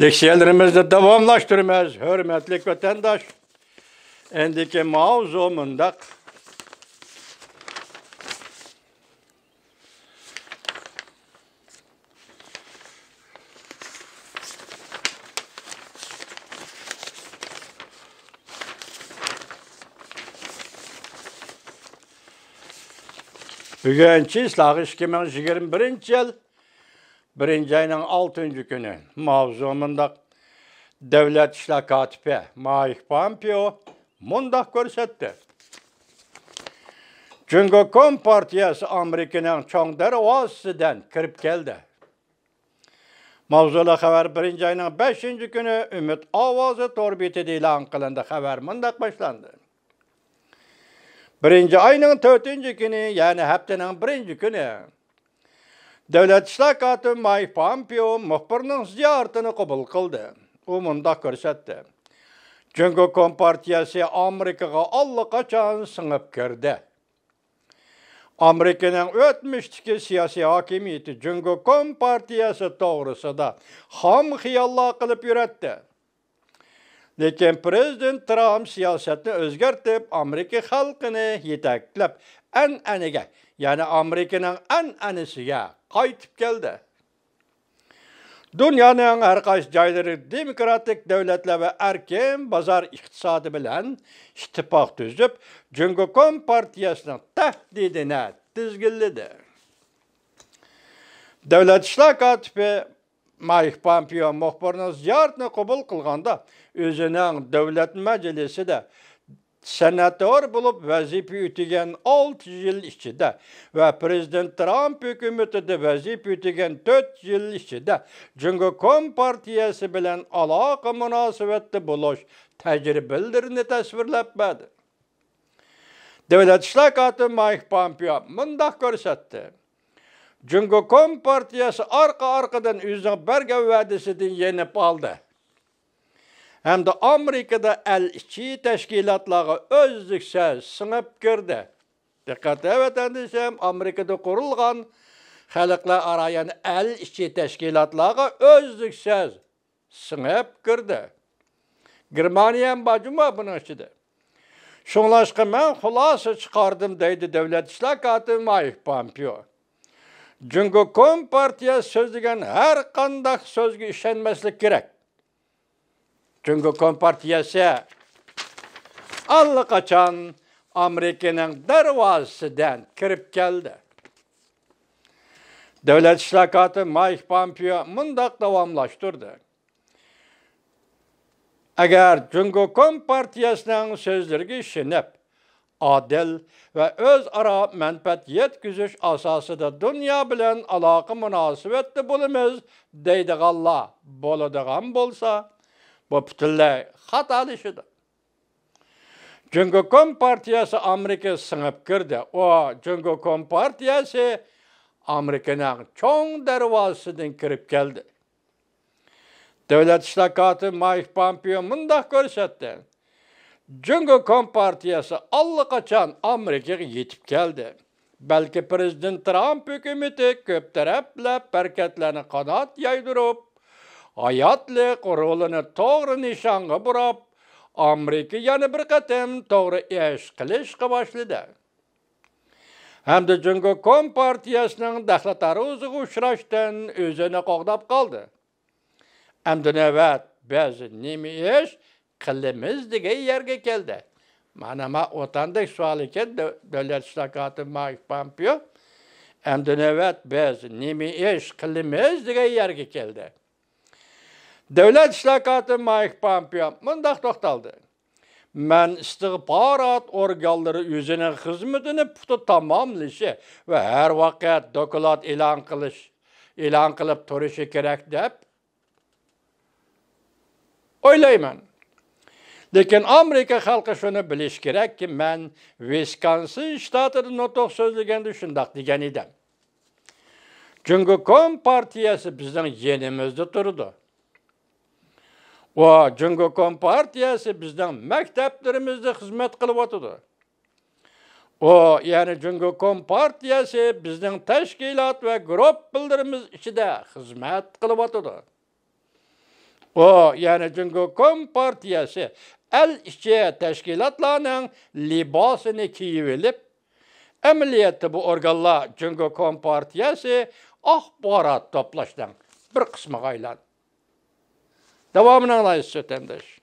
Leksiyelerimizi devamlaştırmaz. Hürmetlik vatandaş. Endiki mavzumundak Bugünkü islağı 2021 yıl birinci ayının altıncı günü mavzumunda Devlet İşler Katibi Maik Pompeo mundak görsetti. Çünkü Kom Partiyası Amerika'nın çoğunları vasıdan kirip geldi. Mavzulu haber birinci ayının beşinci günü Ümit Avazı torbeti de ilan Haber mundak başlandı. Birinci ayının törtüncü günü yani haftanın birinci günü Дәулет штакаты Майк Пампио мұхбырның зияртыны құбыл қылды. У мұнда көрсетті. Чүнгі Компартиясы Америкаға аллы қачан сыңып керді. Американың өтміштікі сиясы акимиеті Чүнгі Компартиясы тоғырысы да хам қиялла қылып үретті. lekin prezident tramp siyosatni o'zgartirib amerika xalqini yetaklab an'anaga ya'ni amerikaning an'anasiga qaytib keldi dunyoning har qaysi joylari demokratik davlatlar va erkin bozor iqtisodi bilan ittifoq tuzib, Jungo Kompartiyasining tahdidini tizgilladi. Davlat ishlar kotibi Mayk Pompeo muhbarının ziyaretini qabul qılğanda özünün dövlət məclisi də senator bulub vəzifə yütügən 6 il içində və prezident Trump hökuməti də vəzifə yütügən 4 il içində Cüngo Kom partiyası bilən əlaqə münasibətdə buluş təcrübələrini təsvirləbmədi. Dövlət işlər katı Mike Pompeo mündaq görsətdi. Çünkü Kom Partiyası arka arkadan Üzerberge Vadisi'ni yenip aldı. Hem de Amerika'da elçi teşkilatları özlüksüz sınıp girdi. Dikkat evet endişem Amerika'da kurulgan xalqlar arayan elçi teşkilatları özlüksüz sınıp girdi. Germaniyan bacıma bunun içinde. Şunlaşqa mən xulası çıxardım deydi Dövlət İşlər Katı Mike Pompeo. Çünkü kompartiya söz degen her kandak sözge işenmeslik gerek. Çünkü kompartiyası allı kaçan Amerika'nın dervasıdan kirip geldi. Devlet işlakatı Mike Pompeo mındak devamlaştırdı. Eğer Cungo Kompartiyasının sözleri işinip, adil və öz ara mənfətiyyət güzüş asasıda dünya bilən əlaqə münasibətli bulimiz deydiğalla boladigan bolsa, bu bütünlüy xat işidir. Cüngü Kompartiyası Amerika sınıp girdi. O Cüngü Kompartiyası Amerikanın çoğun dervasından kirip geldi. Devlet işlakatı Mike Pompeo mındak görsetti. Жүңгі Компартиясы қачан Америкеге етіп келді. Бәлкі президент Трамп үкіметі көп тәрәпләп пәркәтләні қанат яйдырып, аятлы құрылыны тоғры нишанғы бұрап, Америка яны бір қатым тоғры еш қылышқы башлыды. Әмді Жүңгі Компартиясының дәхлатары ұзығы өзіні қоғдап қалды. Әмді нәвәт бәзі немі еш qilimiz degan yerga geldi. mana ma o'tandek savol ekan davlat islohoti maif pompeo endi navbat biz nima ish qilimiz degan yerga keldi davlat islohoti maif pompeo mundoq to'xtaldi men istig'borot organları yüzünün hizmetini puxta tamamlışı ve her vakit dokulat ilan qilish ilan qilib turishi kerak deb o'ylayman Lekin Amerika xalqi shuni bilish kerakki, men Viskonsin shtatida noto'q so'zlaganda shundoq degan edim. Chunki bizden yenimizde yenimizda O, va jungo kompartiyasi bizden maktablarimizda hizmet qilib o'tadi u ya'ni jungo kompartiyasi bizden tashkilot ve grup bildirimiz ichida hizmet qilib o'tadi u ya'ni jungo kompartiyasi el işçi teşkilatlarının libasını kiyivilip, emniyeti bu orgalla Cüngo Kompartiyası ahbarat toplaştan bir kısmı gaylan. Devamını anlayız sötendeş.